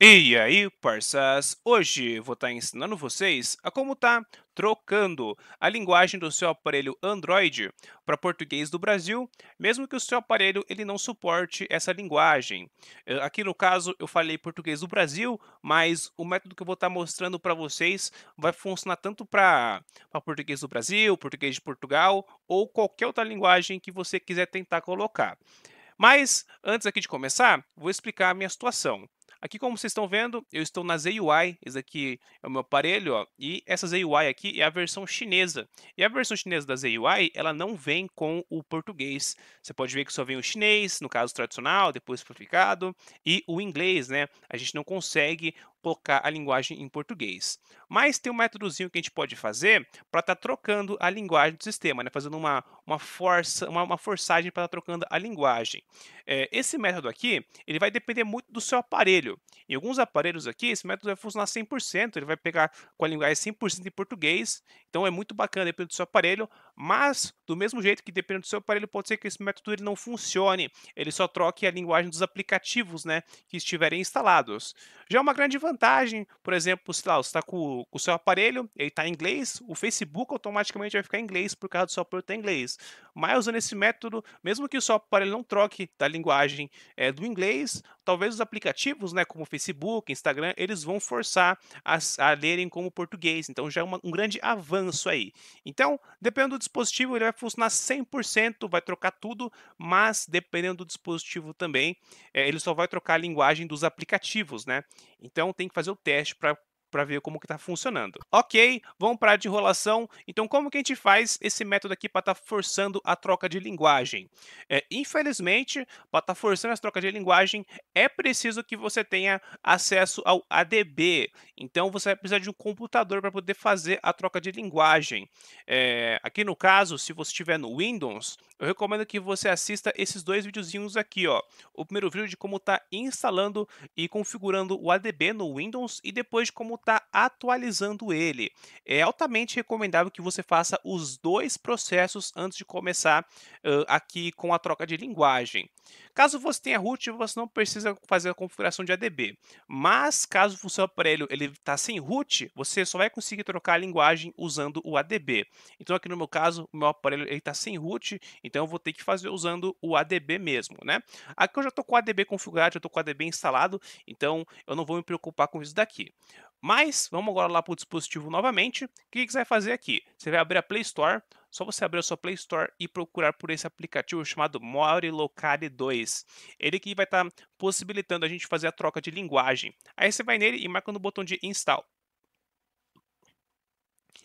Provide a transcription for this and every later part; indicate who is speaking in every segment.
Speaker 1: E aí, parças! Hoje vou estar tá ensinando vocês a como tá trocando a linguagem do seu aparelho Android para português do Brasil, mesmo que o seu aparelho ele não suporte essa linguagem. Eh, aqui no caso eu falei português do Brasil, mas o método que eu vou estar tá mostrando para vocês vai funcionar tanto para português do Brasil, português de Portugal ou qualquer outra linguagem que você quiser tentar colocar. Mas, antes aqui de começar, vou explicar a minha situação. Aqui, como vocês estão vendo, eu estou na ZUI. esse aqui é o meu aparelho, ó, e essa ZUI aqui é a versão chinesa. E a versão chinesa da ZUI, ela não vem com o português. Você pode ver que só vem o chinês, no caso tradicional, depois simplificado, e o inglês, né? A gente não consegue colocar a linguagem em português. Mas tem um métodozinho que a gente pode fazer para estar tá trocando a linguagem do sistema, né? fazendo uma, uma, força, uma, uma forçagem para estar tá trocando a linguagem. É, esse método aqui, ele vai depender muito do seu aparelho. Em alguns aparelhos aqui, esse método vai funcionar 100%, ele vai pegar com a linguagem 100% em português, então é muito bacana, depende do seu aparelho, mas, do mesmo jeito que dependendo do seu aparelho, pode ser que esse método ele não funcione, ele só troque a linguagem dos aplicativos né, que estiverem instalados. Já é uma grande vantagem, por exemplo, se lá, você está com, com, o seu aparelho, ele está em inglês, o Facebook automaticamente vai ficar em inglês por causa do seu aparelho estar em inglês. Mas usando esse método, mesmo que o seu aparelho não troque da linguagem é, do inglês, talvez os aplicativos, né, como Facebook, Instagram, eles vão forçar a, a lerem como português. Então já é uma, um grande avanço aí. Então, dependendo do dispositivo ele vai funcionar 100%, vai trocar tudo, mas dependendo do dispositivo também, é, ele só vai trocar a linguagem dos aplicativos, né? Então tem que fazer o teste para para ver como que está funcionando. Ok, vamos para a de enrolação. Então, como que a gente faz esse método aqui para estar tá forçando a troca de linguagem? É, infelizmente, para estar tá forçando essa troca de linguagem, é preciso que você tenha acesso ao ADB. Então, você vai precisar de um computador para poder fazer a troca de linguagem. É, aqui no caso, se você estiver no Windows, eu recomendo que você assista esses dois videozinhos aqui, ó. O primeiro vídeo de como está instalando e configurando o ADB no Windows e depois de como está atualizando ele. É altamente recomendável que você faça os dois processos antes de começar uh, aqui com a troca de linguagem. Caso você tenha root, você não precisa fazer a configuração de ADB. Mas caso o seu aparelho ele está sem root, você só vai conseguir trocar a linguagem usando o ADB. Então aqui no meu caso, o meu aparelho ele está sem root, então eu vou ter que fazer usando o ADB mesmo, né? Aqui eu já estou com o ADB configurado, já estou com o ADB instalado, então eu não vou me preocupar com isso daqui. Mas vamos agora lá para o dispositivo novamente. O que, que você vai fazer aqui? Você vai abrir a Play Store. Só você abrir a sua Play Store e procurar por esse aplicativo chamado More Locale 2. Ele que vai estar tá possibilitando a gente fazer a troca de linguagem. Aí você vai nele e marca no botão de Install.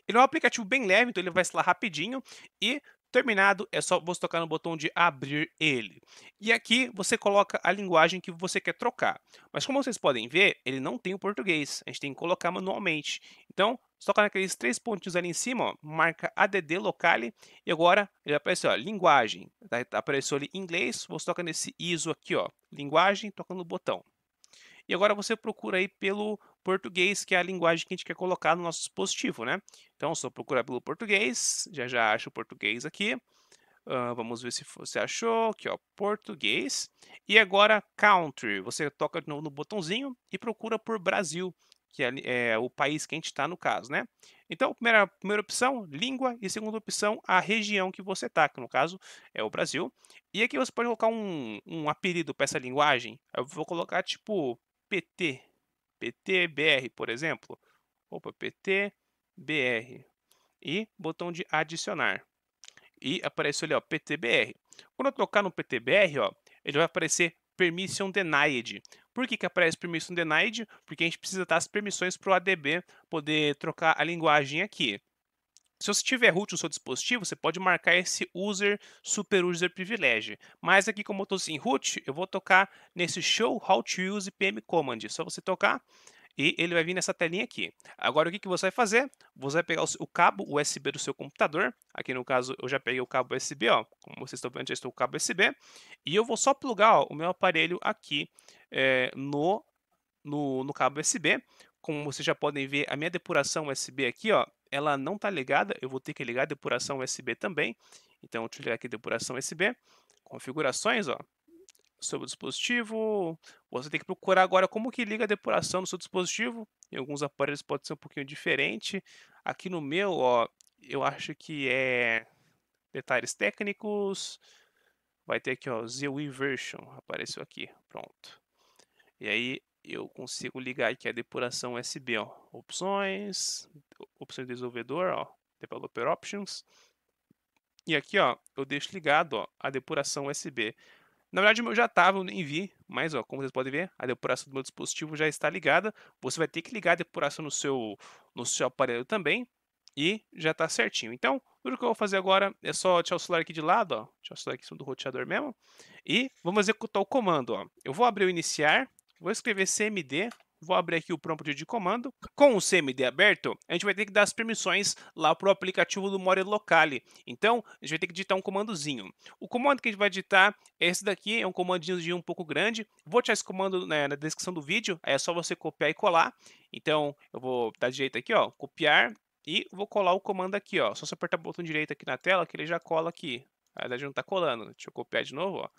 Speaker 1: Ele é um aplicativo bem leve, então ele vai instalar rapidinho e Terminado, é só você tocar no botão de abrir ele. E aqui você coloca a linguagem que você quer trocar. Mas como vocês podem ver, ele não tem o português. A gente tem que colocar manualmente. Então, toca naqueles três pontinhos ali em cima, ó, marca add locale, e agora ele apareceu ó, linguagem. Tá, apareceu ali em inglês, você toca nesse ISO aqui, ó, linguagem, toca no botão. E agora você procura aí pelo português, que é a linguagem que a gente quer colocar no nosso dispositivo, né? Então, só procurar pelo português, já já acho o português aqui. Uh, vamos ver se você achou, aqui ó, português. E agora country, você toca de novo no botãozinho e procura por Brasil, que é, é o país que a gente está no caso, né? Então, primeira, primeira opção, língua, e segunda opção, a região que você está, que no caso é o Brasil. E aqui você pode colocar um, um apelido para essa linguagem, eu vou colocar tipo PT, PTBR, por exemplo. Opa, PTBR. E botão de adicionar. E apareceu ali, ó, PTBR. Quando eu tocar no PTBR, ó, ele vai aparecer Permission Denied. Por que, que aparece Permission Denied? Porque a gente precisa dar as permissões para o ADB poder trocar a linguagem aqui. Se você tiver root no seu dispositivo, você pode marcar esse user super user privilege. Mas aqui como eu estou sem root, eu vou tocar nesse show how to use pm command. É só você tocar e ele vai vir nessa telinha aqui. Agora o que, que você vai fazer? Você vai pegar o, cabo USB do seu computador, aqui no caso eu já peguei o cabo USB, ó, como vocês estão vendo já estou com o cabo USB, e eu vou só plugar ó, o meu aparelho aqui é, no, no, no cabo USB, como vocês já podem ver a minha depuração USB aqui ó, ela não está ligada, eu vou ter que ligar a depuração USB também. Então, vou ligar aqui depuração USB, configurações, ó, sobre o dispositivo. Você tem que procurar agora como que liga a depuração no seu dispositivo. Em alguns aparelhos pode ser um pouquinho diferente. Aqui no meu, ó, eu acho que é detalhes técnicos. Vai ter aqui, ó, ZUI version, apareceu aqui, pronto. E aí, eu consigo ligar aqui a depuração USB, ó. Opções, opções de desenvolvedor, ó, Developer Options. E aqui, ó, eu deixo ligado, ó, a depuração USB. Na verdade, eu já estava em V, mas, ó, como vocês podem ver, a depuração do meu dispositivo já está ligada. Você vai ter que ligar a depuração no seu, no seu aparelho também e já está certinho. Então, tudo que eu vou fazer agora é só tirar o celular aqui de lado, ó, tirar o celular aqui em cima do roteador mesmo, e vamos executar o comando. Ó. Eu vou abrir o iniciar, Vou escrever cmd, vou abrir aqui o prompt de comando. Com o cmd aberto, a gente vai ter que dar as permissões lá para o aplicativo do More Locale. Então, a gente vai ter que digitar um comandozinho. O comando que a gente vai digitar é esse daqui, é um comandinho um pouco grande. Vou deixar esse comando né, na descrição do vídeo, aí é só você copiar e colar. Então, eu vou dar direito aqui, ó, copiar e vou colar o comando aqui, ó. Só você apertar o botão direito aqui na tela que ele já cola aqui. Na verdade não está colando. Deixa eu copiar de novo, ó.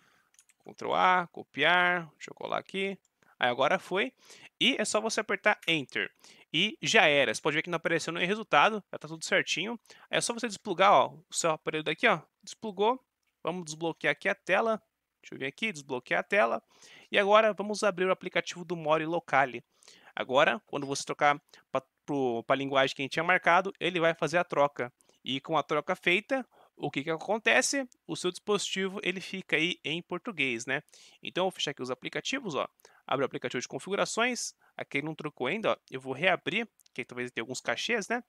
Speaker 1: Ctrl A, copiar, deixa eu colar aqui. Aí agora foi. E é só você apertar Enter. E já era. Você pode ver que não apareceu nenhum resultado. Já tá tudo certinho. Aí é só você desplugar ó, o seu aparelho daqui. Ó. Desplugou. Vamos desbloquear aqui a tela. Deixa eu vir aqui, desbloquear a tela. E agora vamos abrir o aplicativo do More Locale. Agora, quando você trocar para a linguagem que a gente tinha marcado, ele vai fazer a troca. E com a troca feita, o que, que acontece? O seu dispositivo ele fica aí em português, né? Então, eu vou fechar aqui os aplicativos, ó. Abre o aplicativo de configurações, aqui não trocou ainda, ó, eu vou reabrir, que talvez tenha alguns cachês, né?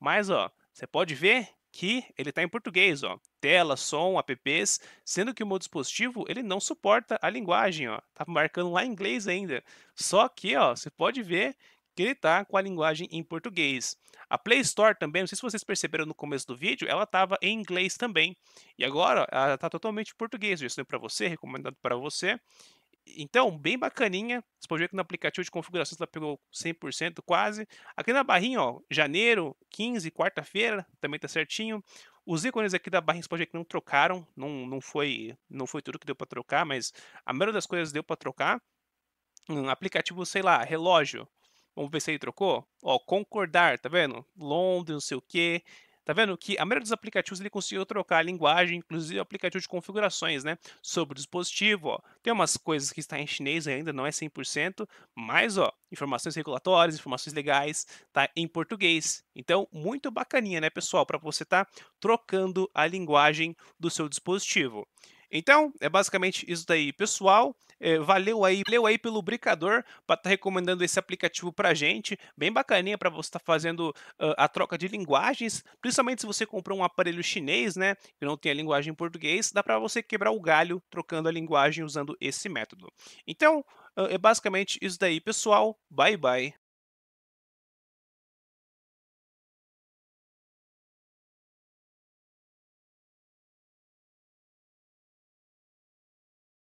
Speaker 1: Mas, ó, você pode ver que ele está em português, ó. Tela, som, apps, sendo que o meu dispositivo ele não suporta a linguagem, ó. Tá marcando lá em inglês ainda. Só que, ó, você pode ver que ele tá com a linguagem em português. A Play Store também, não sei se vocês perceberam no começo do vídeo, ela estava em inglês também. E agora ela está totalmente em português, eu estou para você, recomendado para você. Então, bem bacaninha. Você pode ver que no aplicativo de configurações ela pegou 100% quase. Aqui na barrinha, ó, janeiro, 15, quarta-feira, também tá certinho. Os ícones aqui da barrinha você pode ver que não trocaram, não, não, foi, não foi tudo que deu para trocar, mas a maioria das coisas deu para trocar. Um aplicativo, sei lá, relógio. Vamos ver se ele trocou. Ó, concordar, tá vendo? Londres, não sei o quê. Tá vendo que a maioria dos aplicativos ele conseguiu trocar a linguagem, inclusive o aplicativo de configurações, né? Sobre o dispositivo, ó. Tem umas coisas que está em chinês ainda, não é 100%, mas, ó, informações regulatórias, informações legais, tá em português. Então, muito bacaninha, né, pessoal, para você estar tá trocando a linguagem do seu dispositivo. Então, é basicamente isso daí, pessoal. É, valeu aí, valeu aí pelo brincador para estar tá recomendando esse aplicativo para gente. Bem bacaninha para você estar tá fazendo uh, a troca de linguagens, principalmente se você comprou um aparelho chinês, né, que não tem a linguagem em português, dá para você quebrar o galho trocando a linguagem usando esse método. Então, uh, é basicamente isso daí, pessoal. Bye bye.